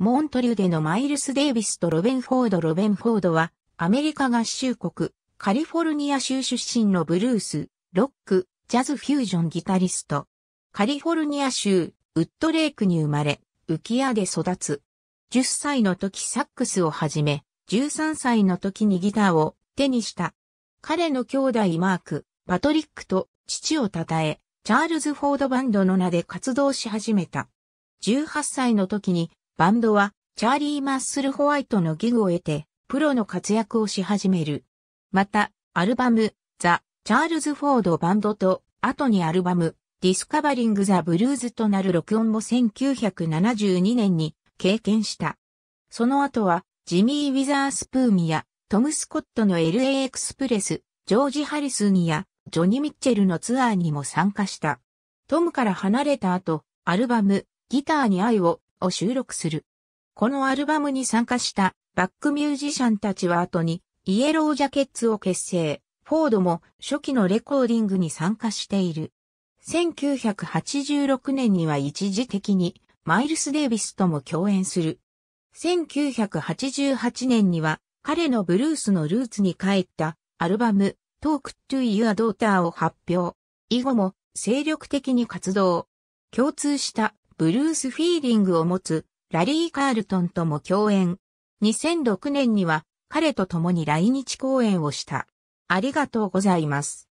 モントリュでのマイルス・デイビスとロベンフォード・ロベンフォードは、アメリカ合衆国、カリフォルニア州出身のブルース、ロック、ジャズ・フュージョンギタリスト。カリフォルニア州、ウッドレイクに生まれ、浮き屋で育つ。10歳の時サックスを始め、13歳の時にギターを手にした。彼の兄弟マーク、パトリックと父を称え、チャールズ・フォードバンドの名で活動し始めた。18歳の時にバンドは、チャーリー・マッスル・ホワイトのギグを得て、プロの活躍をし始める。また、アルバム、ザ・チャールズ・フォード・バンドと、後にアルバム、ディスカバリング・ザ・ブルーズとなる録音も1972年に経験した。その後は、ジミー・ウィザースプーミや、トム・スコットの LA エクスプレス、ジョージ・ハリスンや、ジョニ・ー・ミッチェルのツアーにも参加した。トムから離れた後、アルバム、ギターに愛をを収録する。このアルバムに参加したバックミュージシャンたちは後にイエロージャケッツを結成。フォードも初期のレコーディングに参加している。1986年には一時的にマイルス・デイビスとも共演する。1988年には彼のブルースのルーツに帰ったアルバム Talk to Your Daughter を発表。以後も精力的に活動。共通したブルースフィーリングを持つラリー・カールトンとも共演。2006年には彼と共に来日公演をした。ありがとうございます。